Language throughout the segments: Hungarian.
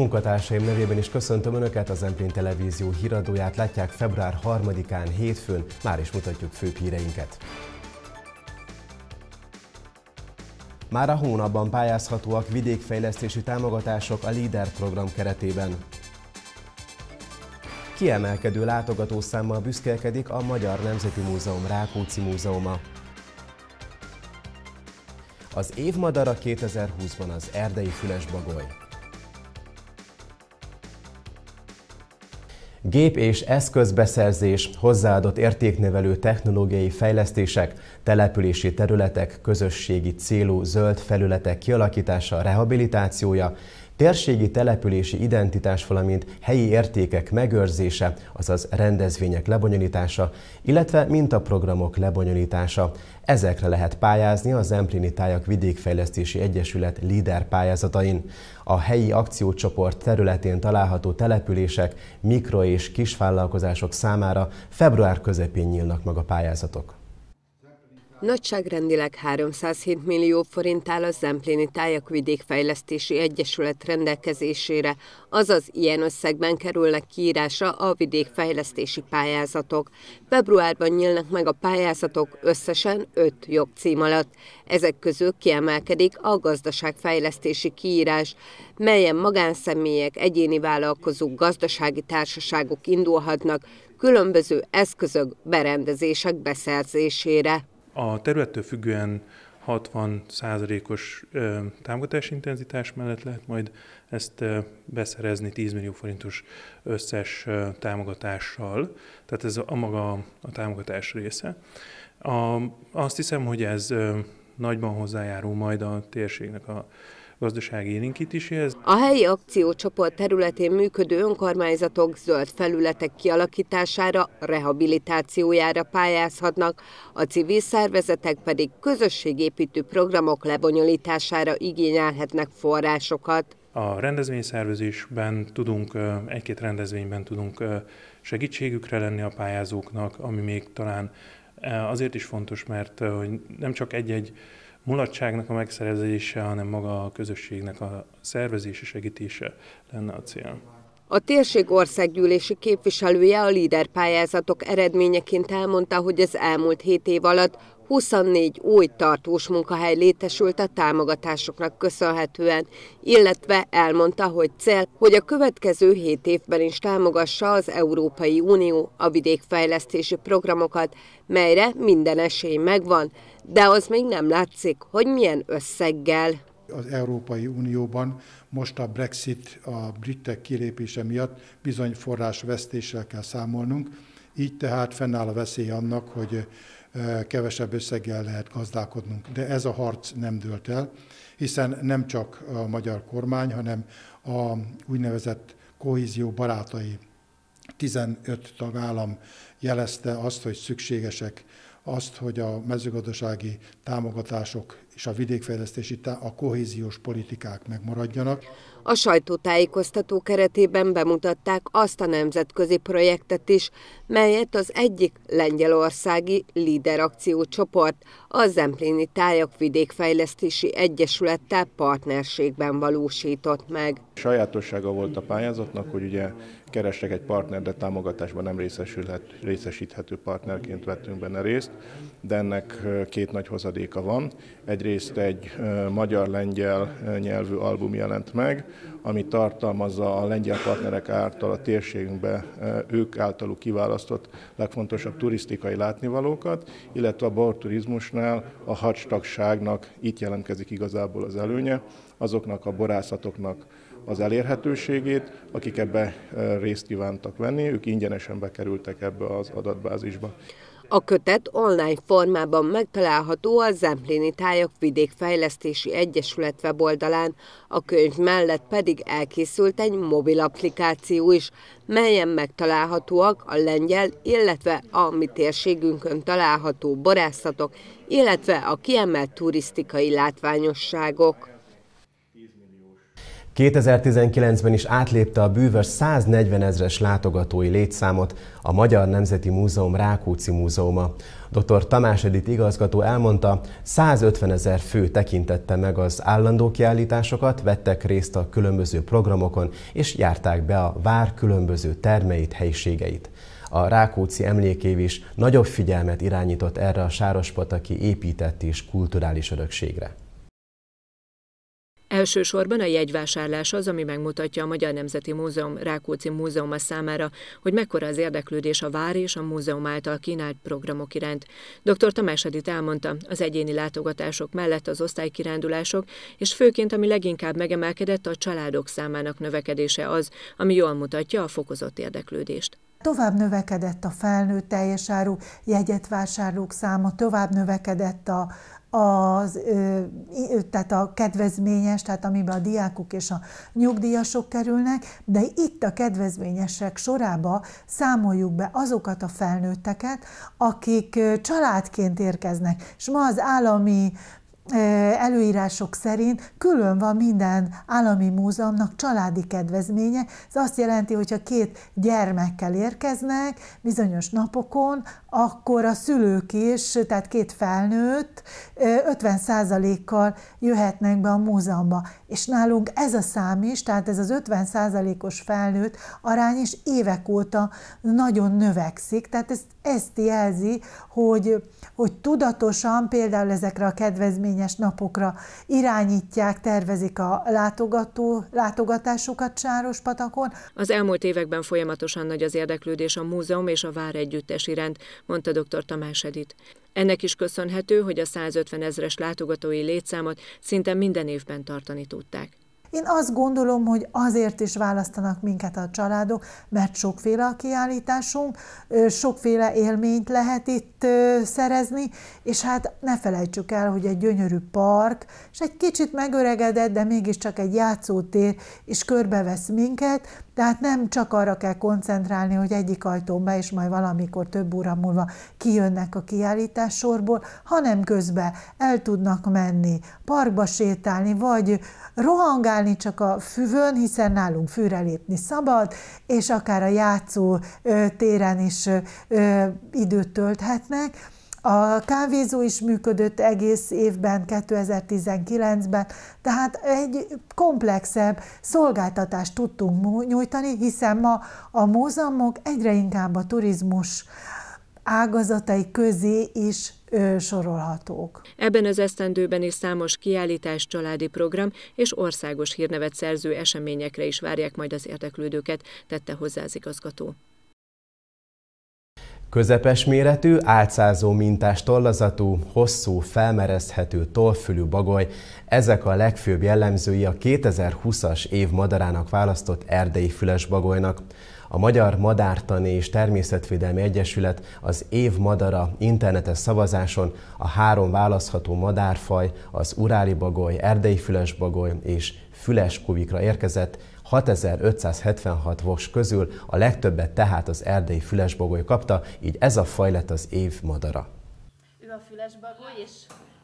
Munkatársaim nevében is köszöntöm Önöket, az Emplén Televízió híradóját látják február 3-án hétfőn, már is mutatjuk főbb híreinket. Már a hónapban pályázhatóak vidékfejlesztési támogatások a LEADER program keretében. Kiemelkedő látogatószámmal büszkélkedik a Magyar Nemzeti Múzeum Rákóczi Múzeuma. Az év madara 2020-ban az erdei bagoly. Gép- és eszközbeszerzés, hozzáadott értéknevelő technológiai fejlesztések, települési területek, közösségi célú zöld felületek kialakítása, rehabilitációja, térségi települési identitás, valamint helyi értékek megőrzése, azaz rendezvények lebonyolítása, illetve mintaprogramok lebonyolítása. Ezekre lehet pályázni az Zemplini Tájak Vidékfejlesztési Egyesület LIDER pályázatain. A helyi akciócsoport területén található települések, mikro- és kisvállalkozások számára február közepén nyílnak meg a pályázatok. Nagyságrendileg 307 millió forint áll a Zempléni Tájakvidék Fejlesztési Egyesület rendelkezésére, azaz ilyen összegben kerülnek kiírása a vidékfejlesztési pályázatok. Februárban nyílnak meg a pályázatok összesen 5 jogcím alatt. Ezek közül kiemelkedik a gazdaságfejlesztési kiírás, melyen magánszemélyek, egyéni vállalkozók, gazdasági társaságok indulhatnak különböző eszközök, berendezések beszerzésére. A területtől függően 60%-os támogatási intenzitás mellett lehet majd ezt beszerezni 10 millió forintos összes támogatással, tehát ez a maga a támogatás része. A, azt hiszem, hogy ez nagyban hozzájárul majd a térségnek a gazdaság élénkítéséhez. A helyi akciócsoport területén működő önkormányzatok zöld felületek kialakítására, rehabilitációjára pályázhatnak, a civil szervezetek pedig közösségépítő programok lebonyolítására igényelhetnek forrásokat. A rendezvényszervezésben tudunk, egy-két rendezvényben tudunk segítségükre lenni a pályázóknak, ami még talán azért is fontos, mert hogy nem csak egy-egy mulatságnak a megszerzése, hanem maga a közösségnek a szervezése, segítése lenne a cél. A térség országgyűlési képviselője a líder pályázatok eredményeként elmondta, hogy az elmúlt 7 év alatt 24 új tartós munkahely létesült a támogatásoknak köszönhetően, illetve elmondta, hogy cél, hogy a következő 7 évben is támogassa az Európai Unió a vidékfejlesztési programokat, melyre minden esély megvan, de az még nem látszik, hogy milyen összeggel. Az Európai Unióban most a Brexit, a britek kilépése miatt bizony forrásvesztéssel kell számolnunk, így tehát fennáll a veszély annak, hogy kevesebb összeggel lehet gazdálkodnunk. De ez a harc nem dőlt el, hiszen nem csak a magyar kormány, hanem a úgynevezett kohézió barátai 15 tagállam jelezte azt, hogy szükségesek azt, hogy a mezőgazdasági támogatások és a vidékfejlesztési, a kohéziós politikák megmaradjanak. A sajtótájékoztató keretében bemutatták azt a nemzetközi projektet is, melyet az egyik lengyelországi líderakció csoport, a Zempléni Tájak Vidékfejlesztési Egyesülettel partnerségben valósított meg. Sajátossága volt a pályázatnak, hogy ugye kerestek egy partner, de támogatásban nem részesülhet, részesíthető partnerként vettünk benne részt, de ennek két nagy hozadéka van. Egyrészt Egyrészt egy magyar-lengyel nyelvű album jelent meg, ami tartalmazza a lengyel partnerek által a térségünkbe ők általuk kiválasztott legfontosabb turisztikai látnivalókat, illetve a borturizmusnál a hadstagságnak itt jelentkezik igazából az előnye, azoknak a borászatoknak az elérhetőségét, akik ebbe részt kívántak venni, ők ingyenesen bekerültek ebbe az adatbázisba. A kötet online formában megtalálható a Zempléni Tájak Vidékfejlesztési Egyesület weboldalán, a könyv mellett pedig elkészült egy mobil applikáció is, melyen megtalálhatóak a lengyel, illetve a mi térségünkön található borászatok, illetve a kiemelt turisztikai látványosságok. 2019-ben is átlépte a bűvös 140 ezres látogatói létszámot a Magyar Nemzeti Múzeum Rákóczi Múzeuma. Dr. Tamás Edith igazgató elmondta, 150 ezer fő tekintette meg az állandó kiállításokat, vettek részt a különböző programokon, és járták be a vár különböző termeit, helyiségeit. A Rákóczi emlékév is nagyobb figyelmet irányított erre a sárospataki épített és kulturális örökségre. Elsősorban a jegyvásárlás az, ami megmutatja a Magyar Nemzeti Múzeum Rákóczi Múzeuma számára, hogy mekkora az érdeklődés a vár és a múzeum által kínált programok iránt. Dr. Tamás Edith elmondta, az egyéni látogatások mellett az osztálykirándulások, és főként ami leginkább megemelkedett a családok számának növekedése az, ami jól mutatja a fokozott érdeklődést. Tovább növekedett a felnőtt teljes áru jegyetvásárlók száma, tovább növekedett a, az, tehát a kedvezményes, tehát amiben a diákok és a nyugdíjasok kerülnek, de itt a kedvezményesek sorába számoljuk be azokat a felnőtteket, akik családként érkeznek, és ma az állami előírások szerint külön van minden állami múzeumnak családi kedvezménye. Ez azt jelenti, hogyha két gyermekkel érkeznek bizonyos napokon, akkor a szülők is, tehát két felnőtt 50%-kal jöhetnek be a múzeumba. És nálunk ez a szám is, tehát ez az 50%-os felnőtt arány is évek óta nagyon növekszik, tehát ezt, ezt jelzi, hogy, hogy tudatosan például ezekre a kedvezmények eseményes napokra irányítják, tervezik a látogató, látogatásukat Sáros patakon. Az elmúlt években folyamatosan nagy az érdeklődés a múzeum és a vár együttes iránt, mondta dr. Tamás Edith. Ennek is köszönhető, hogy a 150 ezres látogatói létszámot szinte minden évben tartani tudták. Én azt gondolom, hogy azért is választanak minket a családok, mert sokféle a kiállításunk, sokféle élményt lehet itt szerezni, és hát ne felejtsük el, hogy egy gyönyörű park, és egy kicsit megöregedett, de mégiscsak egy játszótér, és körbevesz minket, tehát nem csak arra kell koncentrálni, hogy egyik ajtón be, és majd valamikor több óra múlva kijönnek a kiállítás sorból, hanem közben el tudnak menni, parkba sétálni, vagy rohangálni, állni csak a füvön, hiszen nálunk fűre lépni szabad, és akár a játszó téren is időt tölthetnek. A kávézó is működött egész évben, 2019-ben, tehát egy komplexebb szolgáltatást tudtunk nyújtani, hiszen ma a múzeumok egyre inkább a turizmus ágazatai közé is sorolhatók. Ebben az esztendőben is számos kiállítás, családi program és országos hírnevet szerző eseményekre is várják majd az érdeklődőket, tette hozzá az igazgató. Közepes méretű, álcázó mintás tollazatú, hosszú, felmerezhető tollfülű bagoly, ezek a legfőbb jellemzői a 2020-as év madarának választott erdei füles bagolynak. A Magyar Madártani és Természetvédelmi Egyesület az év madara internetes szavazáson a három választható madárfaj, az uráli bagoly, erdei bagoly és füles kuvikra érkezett, 6576 vos közül a legtöbbet tehát az erdei bagoly kapta, így ez a faj lett az év madara. Ő a füles bagoly, és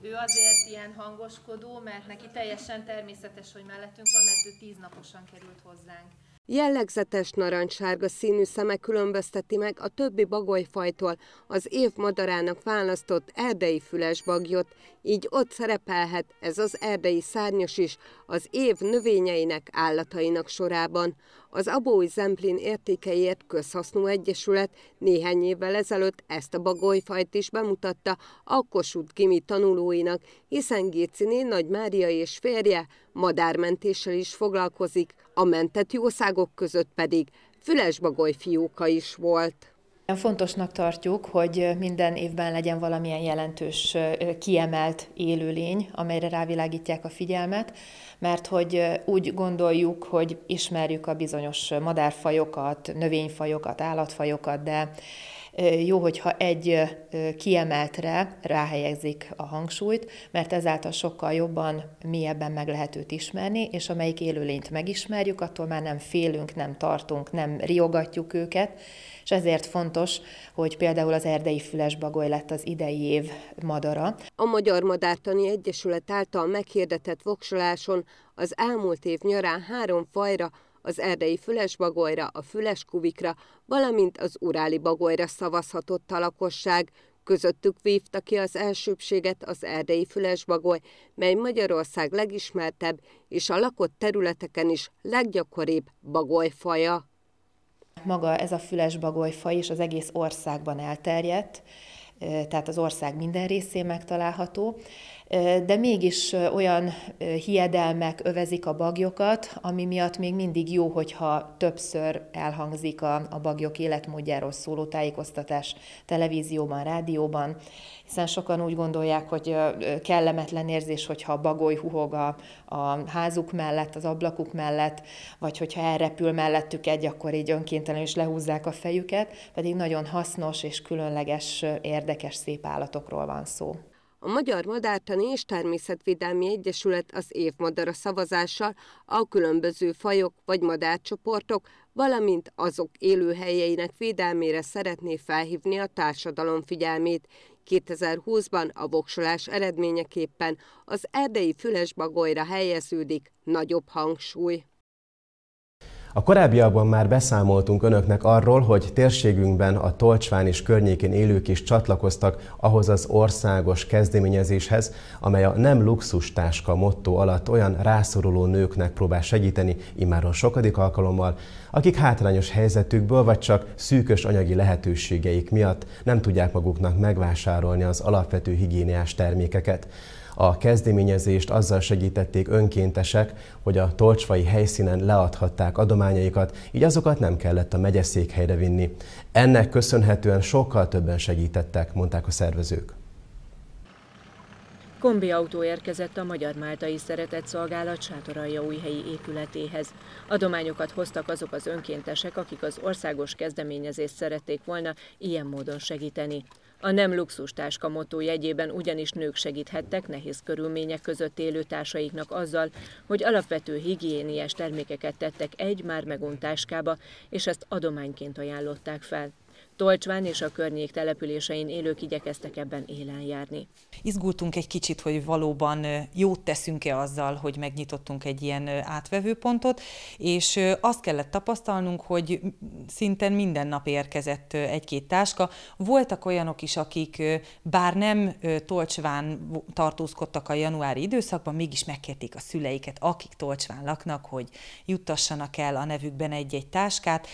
ő azért ilyen hangoskodó, mert neki teljesen természetes, hogy mellettünk van, mert ő tíz naposan került hozzánk. Jellegzetes narancssárga színű szeme különbözteti meg a többi bagolyfajtól az év madarának választott erdei füles bagyot, így ott szerepelhet ez az erdei szárnyos is az év növényeinek, állatainak sorában. Az Abói Zemplin értékeiért közhasznú egyesület néhány évvel ezelőtt ezt a bagolyfajt is bemutatta a Kossuth Gimi tanulóinak, hiszen Géciné Nagy Mária és férje madármentéssel is foglalkozik, a mentett jószágok között pedig fülesbagoly fiúka is volt. Fontosnak tartjuk, hogy minden évben legyen valamilyen jelentős, kiemelt élőlény, amelyre rávilágítják a figyelmet, mert hogy úgy gondoljuk, hogy ismerjük a bizonyos madárfajokat, növényfajokat, állatfajokat, de jó, hogyha egy kiemeltre ráhelyezik a hangsúlyt, mert ezáltal sokkal jobban ebben meg lehet őt ismerni, és amelyik élőlényt megismerjük, attól már nem félünk, nem tartunk, nem riogatjuk őket, és ezért fontos, hogy például az erdei bagoly lett az idei év madara. A Magyar Madártani Egyesület által meghirdetett voksoláson az elmúlt év nyarán három fajra az erdei bagolyra, a kuvikra, valamint az uráli bagolyra szavazhatott a lakosság, Közöttük vívta ki az elsőbséget az erdei bagoly, mely Magyarország legismertebb és a lakott területeken is leggyakoribb bagolyfaja. Maga ez a bagolyfaj is az egész országban elterjedt, tehát az ország minden részén megtalálható de mégis olyan hiedelmek övezik a bagyokat, ami miatt még mindig jó, hogyha többször elhangzik a, a bagyok életmódjáról szóló tájékoztatás televízióban, rádióban, hiszen sokan úgy gondolják, hogy kellemetlen érzés, hogyha a bagoly huhog a, a házuk mellett, az ablakuk mellett, vagy hogyha elrepül mellettük egy, akkor így önkéntelenül is lehúzzák a fejüket, pedig nagyon hasznos és különleges, érdekes, szép állatokról van szó. A Magyar Madártani és Természetvédelmi Egyesület az évmadara szavazással a különböző fajok vagy madárcsoportok, valamint azok élőhelyeinek védelmére szeretné felhívni a társadalom figyelmét. 2020-ban a voksolás eredményeképpen az erdei bagolyra helyeződik nagyobb hangsúly. A korábbiakban már beszámoltunk önöknek arról, hogy térségünkben a Tolcsván és környékén élők is csatlakoztak ahhoz az országos kezdeményezéshez, amely a Nem luxus táska motto alatt olyan rászoruló nőknek próbál segíteni, immáron sokadik alkalommal, akik hátrányos helyzetükből vagy csak szűkös anyagi lehetőségeik miatt nem tudják maguknak megvásárolni az alapvető higiéniás termékeket. A kezdeményezést azzal segítették önkéntesek, hogy a tolcsvai helyszínen leadhatták adományaikat, így azokat nem kellett a megyeszékhelyre vinni. Ennek köszönhetően sokkal többen segítettek, mondták a szervezők. Kombi autó érkezett a Magyar Máltai Szeretett Szolgálat Sátoralja helyi épületéhez. Adományokat hoztak azok az önkéntesek, akik az országos kezdeményezést szerették volna ilyen módon segíteni. A nem luxus táska motó jegyében ugyanis nők segíthettek nehéz körülmények között élő társaiknak azzal, hogy alapvető higiéniás termékeket tettek egy már meguntáskába, és ezt adományként ajánlották fel. Tolcsván és a környék településein élők igyekeztek ebben élen járni. Izgultunk egy kicsit, hogy valóban jót teszünk-e azzal, hogy megnyitottunk egy ilyen átvevőpontot, és azt kellett tapasztalnunk, hogy szinten minden nap érkezett egy-két táska. Voltak olyanok is, akik bár nem Tolcsván tartózkodtak a januári időszakban, mégis megkérték a szüleiket, akik Tolcsván laknak, hogy juttassanak el a nevükben egy-egy táskát,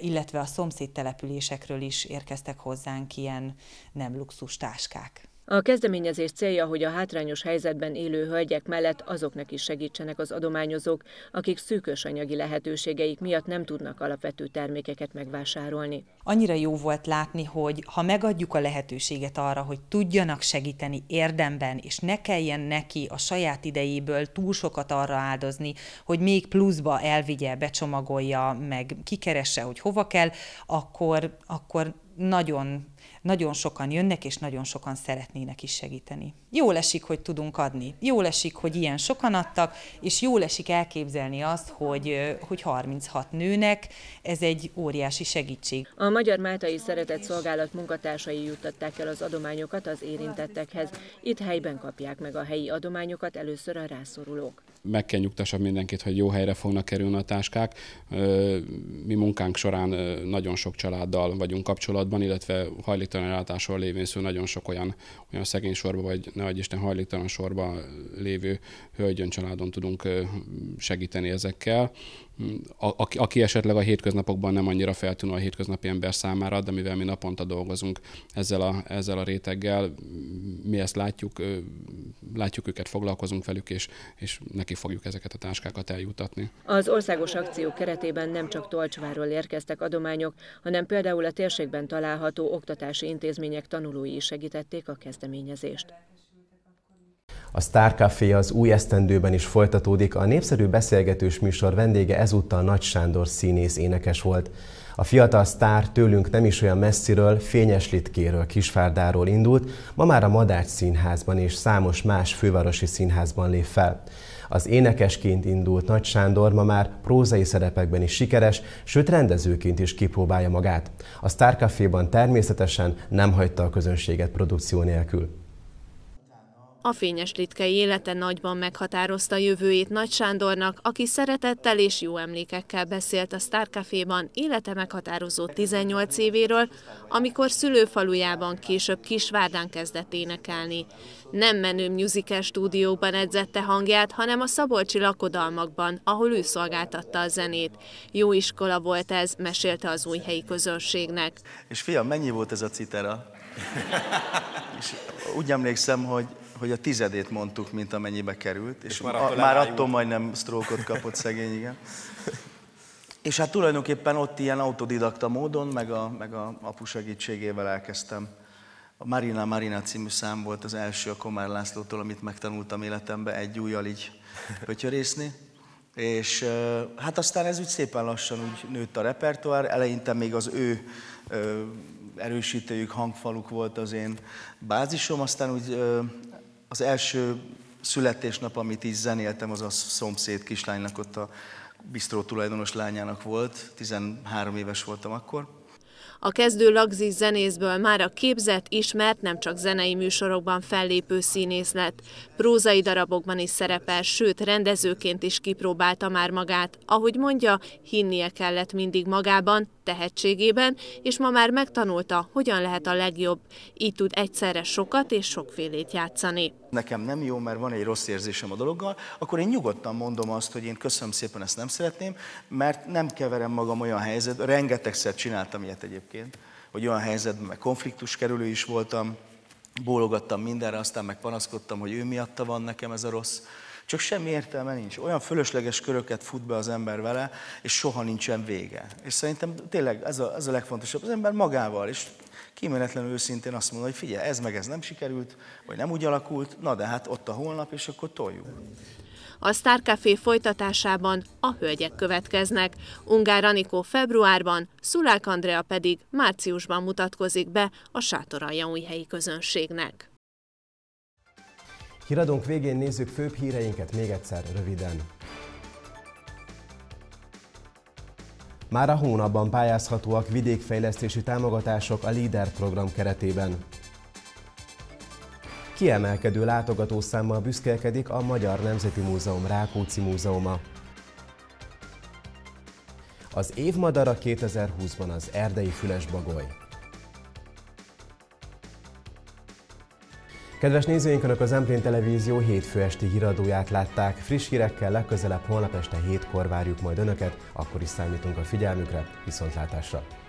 illetve a szomszéd településekről is is érkeztek hozzánk ilyen nem luxus táskák. A kezdeményezés célja, hogy a hátrányos helyzetben élő hölgyek mellett azoknak is segítsenek az adományozók, akik szűkös anyagi lehetőségeik miatt nem tudnak alapvető termékeket megvásárolni. Annyira jó volt látni, hogy ha megadjuk a lehetőséget arra, hogy tudjanak segíteni érdemben, és ne kelljen neki a saját idejéből túl sokat arra áldozni, hogy még pluszba elvigye, becsomagolja, meg kikeresse, hogy hova kell, akkor, akkor nagyon, nagyon sokan jönnek, és nagyon sokan szeretnének is segíteni. Jó esik, hogy tudunk adni. Jó esik, hogy ilyen sokan adtak, és jól esik elképzelni azt, hogy, hogy 36 nőnek ez egy óriási segítség. A Magyar Máltai Szeretett Szolgálat munkatársai juttatták el az adományokat az érintettekhez. Itt helyben kapják meg a helyi adományokat először a rászorulók meg kell nyugtassam mindenkit, hogy jó helyre fognak kerülni a táskák. Mi munkánk során nagyon sok családdal vagyunk kapcsolatban, illetve hajléktalan ellátással lévén szó nagyon sok olyan, olyan szegény sorba, vagy ne adj Isten hajléktalan sorba lévő hölgyön családon tudunk segíteni ezekkel a, aki esetleg a hétköznapokban nem annyira feltűnő a hétköznapi ember számára, de mivel mi naponta dolgozunk ezzel a, ezzel a réteggel, mi ezt látjuk, látjuk őket, foglalkozunk velük, és, és neki fogjuk ezeket a táskákat eljutatni. Az országos akció keretében nem csak Tolcsváról érkeztek adományok, hanem például a térségben található oktatási intézmények tanulói is segítették a kezdeményezést. A Star Café az új esztendőben is folytatódik, a népszerű beszélgetős műsor vendége ezúttal Nagy Sándor színész énekes volt. A fiatal sztár tőlünk nem is olyan messziről, Fényes Litkéről, kisfárdáról indult, ma már a Madács Színházban és számos más fővárosi színházban lép fel. Az énekesként indult Nagy Sándor ma már prózai szerepekben is sikeres, sőt rendezőként is kipróbálja magát. A Star Caféban természetesen nem hagyta a közönséget produkció nélkül. A fényes litkei élete nagyban meghatározta jövőjét Nagy Sándornak, aki szeretettel és jó emlékekkel beszélt a Sztárkaféban élete meghatározó 18 évéről, amikor szülőfalujában később Kisvárdán kezdett énekelni. Nem menő musical stúdióban edzette hangját, hanem a szabolcsi lakodalmakban, ahol ő szolgáltatta a zenét. Jó iskola volt ez, mesélte az helyi közönségnek. És fiam, mennyi volt ez a citera? és úgy emlékszem, hogy hogy a tizedét mondtuk, mint amennyibe került, és, és már, a, már attól majdnem sztrókot kapott szegény, igen. És hát tulajdonképpen ott ilyen autodidakta módon, meg a, meg a apu segítségével elkezdtem. A Marina Marina című szám volt az első a Komár Lászlótól, amit megtanultam életemben egy újjal így pötyörészni. És hát aztán ez úgy szépen lassan úgy nőtt a repertoár. Eleinte még az ő erősítőjük, hangfaluk volt az én bázisom, aztán úgy az első születésnap, amit így zenéltem, az a szomszéd kislánynak ott a bistró tulajdonos lányának volt, 13 éves voltam akkor, a kezdő lagzis zenészből már a képzett, ismert, nem csak zenei műsorokban fellépő színész lett. Prózai darabokban is szerepel, sőt rendezőként is kipróbálta már magát. Ahogy mondja, hinnie kellett mindig magában, tehetségében, és ma már megtanulta, hogyan lehet a legjobb. Így tud egyszerre sokat és sokfélét játszani nekem nem jó, mert van egy rossz érzésem a dologgal, akkor én nyugodtan mondom azt, hogy én köszönöm szépen, ezt nem szeretném, mert nem keverem magam olyan helyzetbe, rengetegszer csináltam ilyet egyébként, hogy olyan helyzetben, meg konfliktus kerülő is voltam, bólogattam mindenre, aztán meg panaszkodtam, hogy ő miatta van nekem ez a rossz. Csak semmi értelme nincs. Olyan fölösleges köröket fut be az ember vele, és soha nincsen vége. És szerintem tényleg ez a, ez a legfontosabb. Az ember magával, és kimenetlenül őszintén azt mondani, hogy figyelj, ez meg ez nem sikerült, vagy nem úgy alakult, na de hát ott a holnap, és akkor toljuk. A Café folytatásában a hölgyek következnek. Ungár Anikó februárban, Szulák Andrea pedig márciusban mutatkozik be a helyi közönségnek. Híradónk végén nézzük főbb híreinket még egyszer röviden. Már a hónapban pályázhatóak vidékfejlesztési támogatások a LEADER program keretében. Kiemelkedő látogatószámmal büszkélkedik a Magyar Nemzeti Múzeum Rákóczi Múzeuma. Az évmadara 2020-ban az erdei fülesbagoly. Kedves nézőink, Önök az Emplén Televízió hétfő esti híradóját látták. Friss hírekkel legközelebb holnap este hétkor várjuk majd Önöket, akkor is számítunk a figyelmükre, viszontlátásra!